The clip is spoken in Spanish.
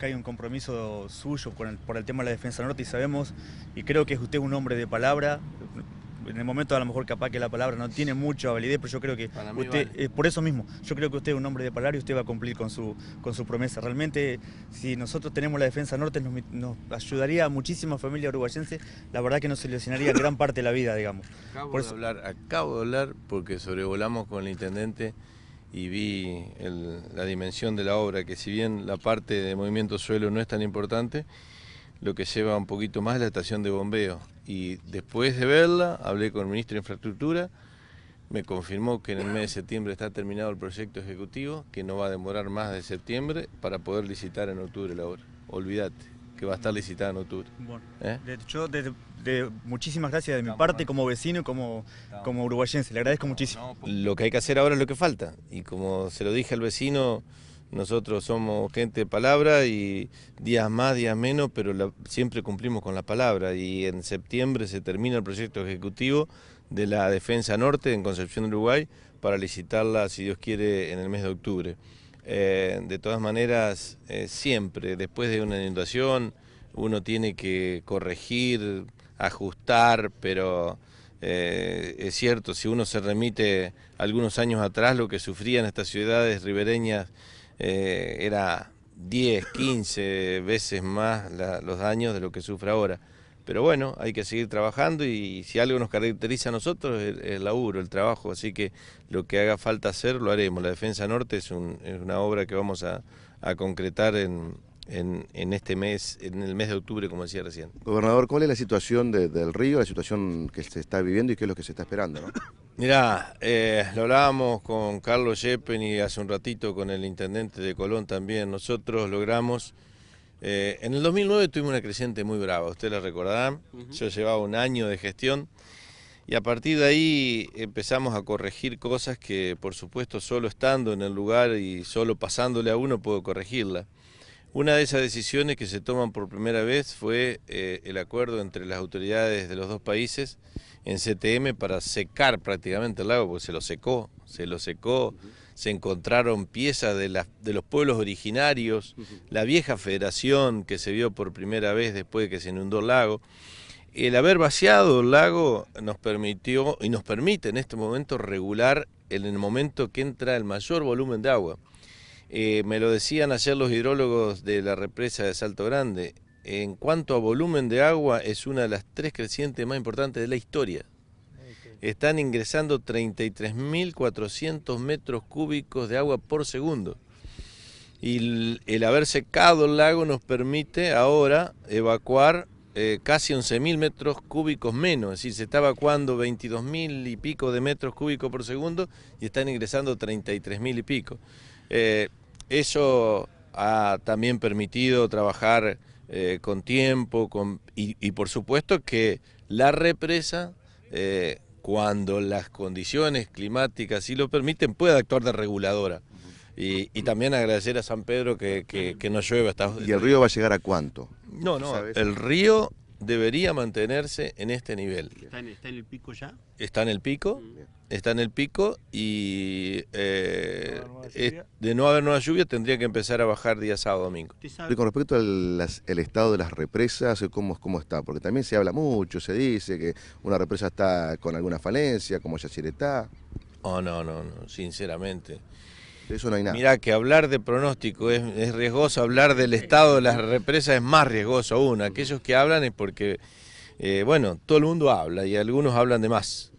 que hay un compromiso suyo por el tema de la defensa norte y sabemos, y creo que usted es un hombre de palabra. En el momento a lo mejor capaz que la palabra no tiene mucha validez, pero yo creo que eh, por eso mismo, yo creo que usted es un hombre de palabra y usted va a cumplir con su, con su promesa. Realmente, si nosotros tenemos la defensa norte, nos, ayudaría a muchísimas familias uruguayenses, la verdad que nos solucionaría gran parte de la vida, digamos. por de, hablar, acabo de hablar porque sobrevolamos con el intendente y vi la dimensión de la obra, que si bien la parte de movimiento suelo no es tan importante, lo que lleva un poquito más es la estación de bombeo. Y después de verla, hablé con el ministro de Infraestructura, me confirmó que en el mes de septiembre está terminado el proyecto ejecutivo, que no va a demorar más de septiembre para poder licitar en octubre la obra. Olvídate que va a estar licitando tú. Bueno, yo ¿Eh? de, muchísimas gracias de mi parte como vecino y como, como uruguayense, le agradezco muchísimo. Lo que hay que hacer ahora es lo que falta y como se lo dije al vecino, nosotros somos gente de palabra y días más, días menos, pero siempre cumplimos con la palabra y en septiembre se termina el proyecto ejecutivo de la Defensa Norte en Concepción, Uruguay, para licitarla, si Dios quiere, en el mes de octubre. Eh, de todas maneras, eh, siempre después de una inundación uno tiene que corregir, ajustar, pero eh, es cierto, si uno se remite algunos años atrás, lo que sufrían estas ciudades ribereñas era 10, 15 veces más los daños de lo que sufre ahora. Pero bueno, hay que seguir trabajando y si algo nos caracteriza a nosotros es el, laburo, el trabajo, así que lo que haga falta hacer lo haremos. La Defensa Norte es, una obra que vamos a, concretar en, este mes, en el mes de octubre, como decía recién. Gobernador, ¿cuál es la situación del río, la situación que se está viviendo y qué es lo que se está esperando? ¿no? Mirá, eh, lo hablábamos con Carlos Yepen y hace un ratito con el intendente de Colón también. Nosotros logramos eh, en el 2009 tuvimos una creciente muy brava, ustedes la recordarán. Yo llevaba un año de gestión y a partir de ahí empezamos a corregir cosas que, por supuesto, solo estando en el lugar y solo pasándole a uno puedo corregirla. Una de esas decisiones que se toman por primera vez fue eh, el acuerdo entre las autoridades de los dos países en CTM para secar prácticamente el lago, porque se lo secó, se lo secó, se encontraron piezas de, de los pueblos originarios, la vieja federación que se vio por primera vez después de que se inundó el lago. El haber vaciado el lago nos permitió y nos permite en este momento regular en el momento que entra el mayor volumen de agua. Eh, me lo decían ayer los hidrólogos de la represa de Salto Grande. En cuanto a volumen de agua, es una de las tres crecientes más importantes de la historia. Están ingresando 33.400 metros cúbicos de agua por segundo. Y el, haber secado el lago nos permite ahora evacuar eh, casi 11.000 metros cúbicos menos. Es decir, se está evacuando 22.000 y pico de metros cúbicos por segundo y están ingresando 33.000 y pico. Eh, eso ha también permitido trabajar eh, con tiempo con, y, por supuesto que la represa, eh, cuando las condiciones climáticas sí lo permiten, puede actuar de reguladora. Y, también agradecer a San Pedro que, que, llueve no llueva. Hasta... ¿Y el río va a llegar a cuánto? No, no, el río debería mantenerse en este nivel. ¿Está en, ¿Está en, el pico ya? Está en el pico está en el pico y eh, de no haber nueva lluvia tendría que empezar a bajar día sábado, domingo. Y con respecto al estado de las represas, ¿cómo, ¿cómo está? Porque también se habla mucho, se dice que una represa está con alguna falencia, como Yacyretá. Oh, no, no, no, sinceramente. De eso no hay nada. Mirá, que hablar de pronóstico es, es riesgoso, hablar del estado de las represas es más riesgoso aún. Aquellos que hablan es porque, eh, bueno, todo el mundo habla y algunos hablan de más.